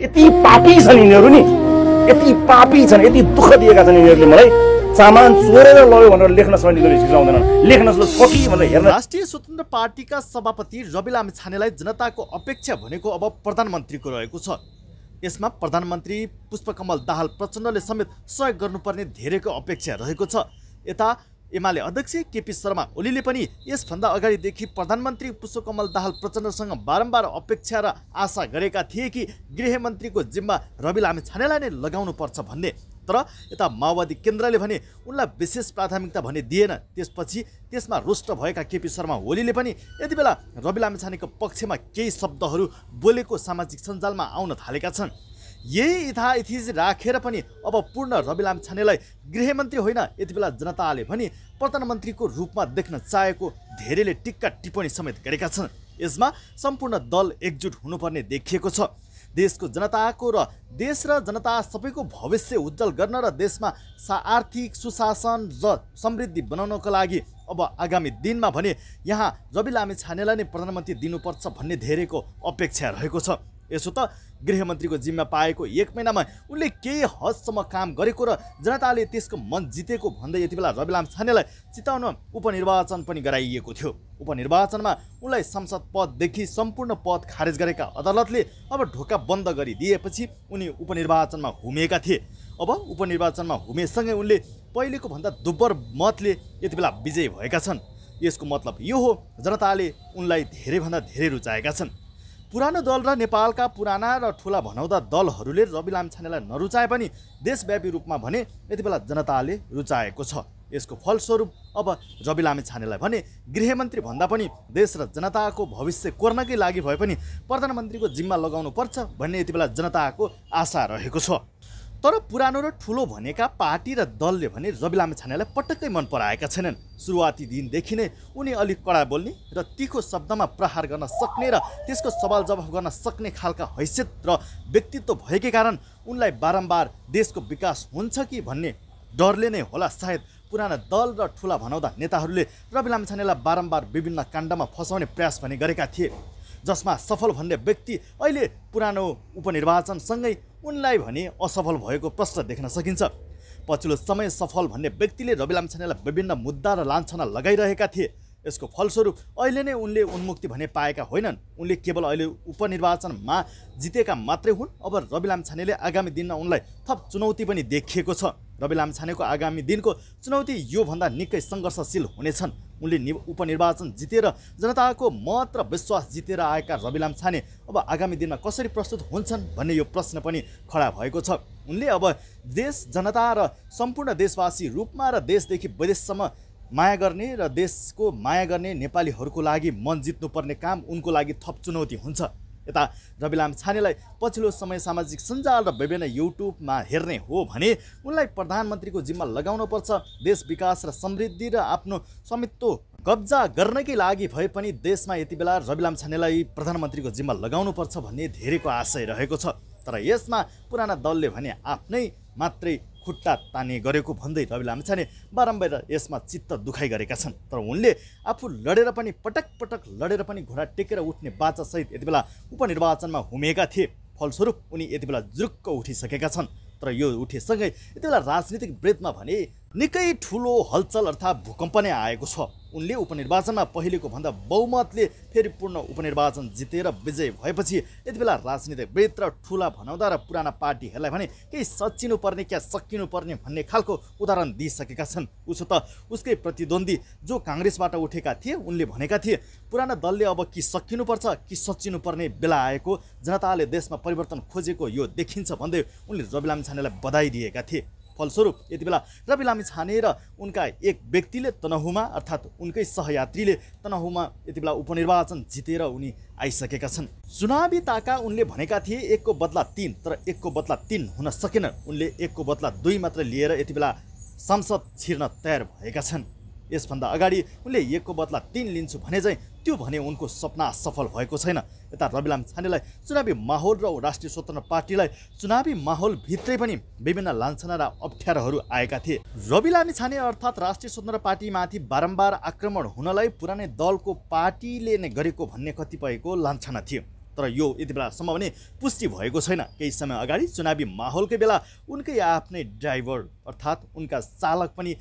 यति पापी छन् यिनीहरू नि यति पापी छन् यति दुःख दिएका छन् यिनीहरूले मलाई सामान चोरेर लग्यो भनेर लेख्न सक्ने यिनीहरू हिचकिचाउँदैनन् लेख्न सकि भनेर हेर्न राष्ट्रिय स्वतन्त्र पार्टीका सभापति रवि लामिछानेलाई जनताको अपेक्षा भनेको अब प्रधानमन्त्रीको रहेको छ यसमा प्रधानमन्त्री पुष्पकमल दाहाल प्रचण्डले समेत सहयोग गर्नुपर्ने धेरैको अपेक्षा रहेको छ यता एमाले अध्यक्ष केपी शर्मा ओलीले पनि यसभन्दा अगाडिदेखि प्रधानमन्त्री पुष्पकमल दाहाल प्रचण्डसँग बारम्बार अपेक्षा र आशा गरेका थिए कि गृहमन्त्रीको जिम्मा रवि लामे छानेलाई नै लगाउनुपर्छ भन्ने तर यता माओवादी केन्द्रले भने उनलाई विशेष प्राथमिकता भने दिएन त्यसपछि त्यसमा रुष्ट भएका केपी शर्मा ओलीले पनि यति बेला रवि लामेछानेको पक्षमा केही शब्दहरू बोलेको सामाजिक सञ्जालमा आउन थालेका छन् यही इथाइथिज राखेर पनि अब पूर्ण रविलाम छानेलाई गृहमन्त्री होइन यति बेला जनताले भने प्रधानमन्त्रीको रूपमा देख्न चाहेको धेरैले टिक्का टिप्पणी समेत गरेका छन् यसमा सम्पूर्ण दल एकजुट हुनुपर्ने देखिएको छ देशको जनताको र देश र जनता सबैको भविष्य उज्जवल गर्न र देशमा सा आर्थिक सुशासन र समृद्धि बनाउनको लागि अब आगामी दिनमा भने यहाँ रवि लामे छानेलाई नै प्रधानमन्त्री दिनुपर्छ भन्ने धेरैको अपेक्षा रहेको छ यसो त गृहमन्त्रीको जिम्मा पाएको एक महिनामा उनले केही हदसम्म काम गरेको र जनताले त्यसको मन जितेको भन्दै यति बेला रविलाम छानेलाई चिताउन उपनिर्वाचन पनि गराइएको थियो उपनिर्वाचनमा उनलाई संसद पददेखि सम्पूर्ण पद खारेज गरेका अदालतले अब ढोका बन्द गरिदिएपछि उनी उपनिर्वाचनमा हुमेका थिए अब उपनिर्वाचनमा हुमेसँगै उनले पहिलेको भन्दा दुब्बर मतले यति बेला विजयी भएका छन् यसको मतलब यो हो जनताले उनलाई धेरैभन्दा धेरै रुचाएका छन् पुरानो दल र नेपालका पुराना र ठुला भनाउँदा दलहरूले रवि लामछानेलाई नरुचाए पनि देशव्यापी रूपमा भने यति बेला जनताले रुचाएको छ यसको फलस्वरूप अब रवि छानेलाई भने गृहमन्त्री भन्दा पनि देश र जनताको भविष्य कोर्नकै लागि भए पनि प्रधानमन्त्रीको जिम्मा लगाउनुपर्छ भन्ने यति बेला जनताको आशा रहेको छ तर पुरानो र ठुलो भनेका पार्टी र दलले भने रवि छानेलाई पटक्कै मन पराएका छैनन् सुरुवाती दिनदेखि नै उनी अलिक कडा बोल्ने र तिखो शब्दमा प्रहार गर्न सक्ने र त्यसको सवाल जवाफ गर्न सक्ने खालका हैसियत र व्यक्तित्व भएकै कारण उनलाई बारम्बार देशको विकास हुन्छ कि भन्ने डरले नै होला सायद पुराना दल र ठुला भनाउँदा नेताहरूले रवि छानेलाई बारम्बार विभिन्न काण्डमा फसाउने प्रयास पनि गरेका थिए जसमा सफल भन्ने व्यक्ति अहिले पुरानो उपनिर्वाचनसँगै उनलाई भने असफल भएको प्रश्न देख्न सकिन्छ पछिल्लो समय सफल भन्ने व्यक्तिले रवि लामछानेलाई विभिन्न मुद्दा र लान्छना लगाइरहेका थिए यसको फलस्वरूप अहिले नै उनले उन्मुक्ति भने पाएका होइनन् उनले केवल अहिले उपनिर्वाचनमा जितेका मात्रै हुन् अब रवि लामछानेले आगामी दिनमा उनलाई थप चुनौती पनि देखिएको छ रवि लामछानेको आगामी दिनको चुनौती योभन्दा निकै सङ्घर्षशील हुनेछन् उनले नि उपनिर्वाचन जितेर जनताको मत र विश्वास जितेर आएका रवि लामछाने अब आगामी दिनमा कसरी प्रस्तुत हुन्छन् भन्ने यो प्रश्न पनि खडा भएको छ उनले अब देश जनता र सम्पूर्ण देशवासी रूपमा र देशदेखि विदेशसम्म माया गर्ने र देशको माया गर्ने नेपालीहरूको लागि मन जित्नुपर्ने काम उनको लागि थप चुनौती हुन्छ यता रवि लामछानेलाई पछिल्लो समय सामाजिक सञ्जाल र विभिन्न युट्युबमा हेर्ने हो भने उनलाई प्रधानमन्त्रीको जिम्मा लगाउनु पर्छ देश विकास र समृद्धि र आफ्नो स्वामित्व कब्जा गर्नकै लागि भए पनि देशमा यति बेला रवि लामछानेलाई प्रधानमन्त्रीको जिम्मा लगाउनुपर्छ भन्ने धेरैको आशय रहेको छ तर यसमा पुराना दलले भने आफ्नै मात्रै खुट्टा ताने गरेको भन्दै रवि लामिछाने बारम्बार यसमा चित्त दुखाइ गरेका छन् तर उनले आफू लडेर पनि पटक पटक लडेर पनि घोडा टेकेर उठ्ने बाचासहित यति बेला उपनिर्वाचनमा हुमेका थिए फलस्वरूप उनी यति बेला जुरुक्क उठिसकेका छन् तर यो उठेसँगै यति बेला राजनीतिक वृद्धमा भने निकै ठुलो हलचल अर्थात् भूकम्प नै आएको छ उनले उपनिर्वाचनमा पहिलेको भन्दा बहुमतले फेरि पूर्ण उपनिर्वाचन जितेर विजय भएपछि यति बेला राजनीतिक राजनीतिविद र ठुला भनाउँदा र पुराना पार्टीहरूलाई भने केही सचिनुपर्ने क्या सकिनुपर्ने भन्ने खालको उदाहरण दिइसकेका छन् उसो त उसकै प्रतिद्वन्दी जो काङ्ग्रेसबाट उठेका थिए उनले भनेका थिए पुराना दलले अब कि सकिनुपर्छ कि सचिनुपर्ने बेला आएको जनताले देशमा परिवर्तन खोजेको यो देखिन्छ भन्दै उनले रविलाम छानेलाई बधाई दिएका थिए फलस्वरूप यति बेला रवि लामी छानेर उनका एक व्यक्तिले तनहुमा अर्थात् उनकै सहयात्रीले तनहुमा यति बेला उपनिर्वाचन जितेर उनी आइसकेका छन् चुनावी ताका उनले भनेका थिए एकको बदला तिन तर एकको बदला तिन हुन सकेन उनले एकको बदला दुई मात्र लिएर यति बेला सांसद छिर्न तयार भएका छन् यसभन्दा अगाडि उनले एकको बदला तिन लिन्छु भने चाहिँ त्यो भने उनको सपना सफल भएको छैन यता रविलाम छानेलाई चुनावी माहौल र राष्ट्रिय स्वतन्त्र पार्टीलाई चुनावी माहौलभित्रै पनि विभिन्न लान्छना र अप्ठ्यारोहरू आएका थिए रविलामी छाने अर्थात् राष्ट्रिय स्वतन्त्र पार्टीमाथि बारम्बार आक्रमण हुनलाई पुरानै दलको पार्टीले नै गरेको भन्ने कतिपयको लान्छना थियो तर यो यति बेलासम्म भने पुष्टि भएको छैन केही समय अगाडि चुनावी माहौलकै बेला उनकै आफ्नै ड्राइभर अर्थात् उनका चालक पनि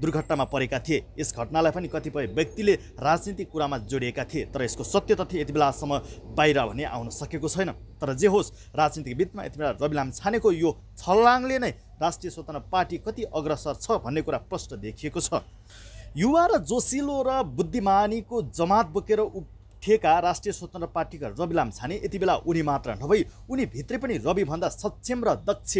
दुर्घटनामा परेका थिए यस घटनालाई पनि कतिपय व्यक्तिले राजनीतिक कुरामा जोडिएका थिए तर यसको सत्य तथ्य यति बेलासम्म बाहिर भने आउन सकेको छैन तर जे होस् राजनीतिक वित्तमा यति बेला रविलाम छानेको यो छलाङले नै राष्ट्रिय स्वतन्त्र पार्टी कति अग्रसर छ भन्ने कुरा प्रष्ट देखिएको छ युवा र जोसिलो र बुद्धिमानीको जमात बोकेर ठेका राष्ट्रिय स्वतन्त्र पार्टीका रवि लामछाने यति बेला उनी मात्र नभई उनी भित्रै पनि रविभन्दा सक्षम र दक्ष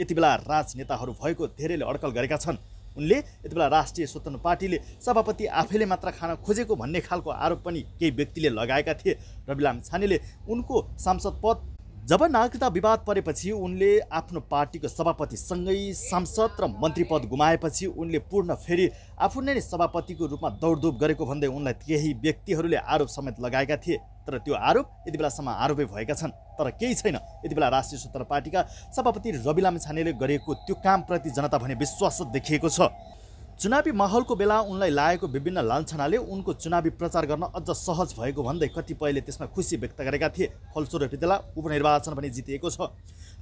यति बेला राजनेताहरू भएको धेरैले अड्कल गरेका छन् उनले यति बेला राष्ट्रिय स्वतन्त्र पार्टीले सभापति आफैले मात्र खान खोजेको भन्ने खालको आरोप पनि केही व्यक्तिले लगाएका थिए रवि लामछानेले उनको सांसद पद जब नागरिकता विवाद परेपछि उनले आफ्नो पार्टीको सभापतिसँगै सांसद र मन्त्री पद गुमाएपछि उनले पूर्ण फेरि आफू नै सभापतिको रूपमा दौडधुप गरेको भन्दै उनलाई केही व्यक्तिहरूले आरोप समेत लगाएका थिए तर त्यो आरोप यति बेलासम्म आरोपै भएका छन् तर केही छैन यति बेला राष्ट्रिय स्वतन्त्र पार्टीका सभापति रवि लामिछानेले गरेको त्यो कामप्रति जनता भने विश्वास देखिएको छ चुनावी माहौलको बेला उनलाई लागेको विभिन्न लान्छनाले उनको चुनावी प्रचार गर्न अझ सहज भएको भन्दै कतिपयले त्यसमा खुसी व्यक्त गरेका थिए फलस्वरूप बेला उपनिर्वाचन पनि जितिएको छ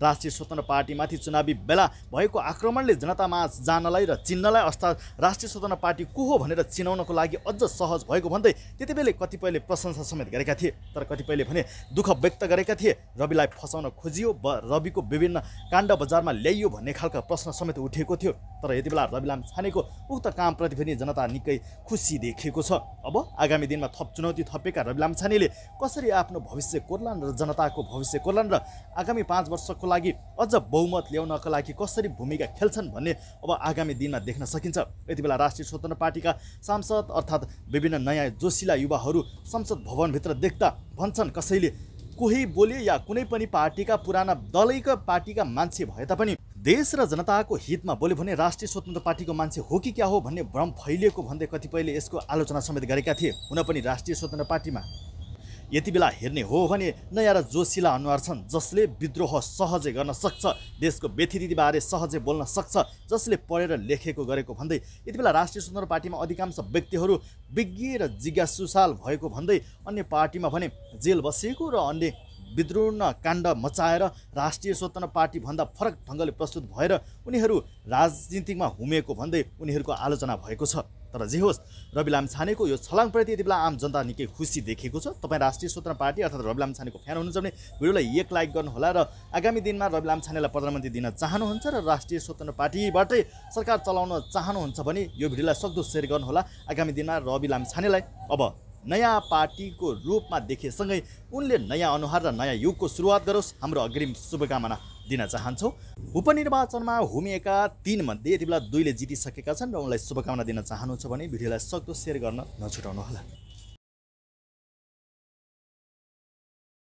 राष्ट्रिय स्वतन्त्र पार्टीमाथि चुनावी बेला भएको आक्रमणले जनतामा जानलाई र चिन्नलाई अस्था राष्ट्रिय स्वतन्त्र पार्टी को हो भनेर चिनाउनको लागि अझ सहज भएको भन्दै त्यति बेलै कतिपयले प्रशंसा समेत गरेका थिए तर कतिपयले भने दुःख व्यक्त गरेका थिए रविलाई फसाउन खोजियो ब रविको विभिन्न काण्ड बजारमा ल्याइयो भन्ने खालका प्रश्न समेत उठेको थियो तर यति बेला रवि लाम छानेको उक्त कामप्रति पनि जनता निकै खुसी देखेको छ अब आगामी दिनमा थप चुनौती थपेका रवि छानेले कसरी आफ्नो भविष्य कोर्लान् र जनताको भविष्य कोर्लान् र आगामी पाँच वर्षको निर्वाचनको लागि अझ बहुमत ल्याउनको लागि कसरी भूमिका खेल्छन् भन्ने अब आगामी दिनमा देख्न सकिन्छ यति बेला राष्ट्रिय स्वतन्त्र पार्टीका सांसद अर्थात् विभिन्न नयाँ जोशीला युवाहरू संसद भवनभित्र देख्दा भन्छन् कसैले कोही बोले या कुनै पनि पार्टीका पुराना दलैका पार्टीका मान्छे भए तापनि देश र जनताको हितमा बोल्यो भने राष्ट्रिय स्वतन्त्र पार्टीको मान्छे हो कि क्या हो भन्ने भ्रम फैलिएको भन्दै कतिपयले यसको आलोचना समेत गरेका थिए हुन पनि राष्ट्रिय स्वतन्त्र पार्टीमा यति बेला हेर्ने हो भने नयाँ र जोसिला अनुहार छन् जसले विद्रोह सहजै गर्न सक्छ देशको व्यथितिबारे सहजै बोल्न सक्छ जसले पढेर लेखेको गरेको भन्दै यति बेला राष्ट्रिय स्वतन्त्र पार्टीमा अधिकांश व्यक्तिहरू विज्ञ र जिज्ञासुसाल भएको भन्दै अन्य पार्टीमा भने जेल बसेको र अन्य विद्रोह काण्ड मचाएर राष्ट्रिय स्वतन्त्र पार्टीभन्दा फरक ढङ्गले प्रस्तुत भएर उनीहरू राजनीतिमा हुमेको भन्दै उनीहरूको आलोचना भएको छ तर जे होस् रवि लामछानेको यो छलाङप्रति यति बेला आम जनता निकै खुसी देखेको छ तपाईँ राष्ट्रिय स्वतन्त्र पार्टी अर्थात् रवि लामछानेको फ्यान हुनुहुन्छ भने भिडियोलाई एक लाइक गर्नुहोला र आगामी दिनमा रवि लामछानेलाई प्रधानमन्त्री दिन चाहनुहुन्छ र राष्ट्रिय स्वतन्त्र पार्टीबाटै सरकार चलाउन चाहनुहुन्छ भने यो भिडियोलाई सक्दो सेयर गर्नुहोला आगामी दिनमा रवि लामछानेलाई अब नयाँ पार्टीको रूपमा देखेसँगै उनले नयाँ अनुहार र नयाँ युगको सुरुवात गरोस् हाम्रो अग्रिम शुभकामना दिन चाहन्छौँ उपनिर्वाचनमा हुमिएका तिनमध्ये यति बेला दुईले जितिसकेका छन् र उनलाई शुभकामना दिन चाहनुहुन्छ भने भिडियोलाई सक्दो सेयर गर्न नछुटाउनुहोला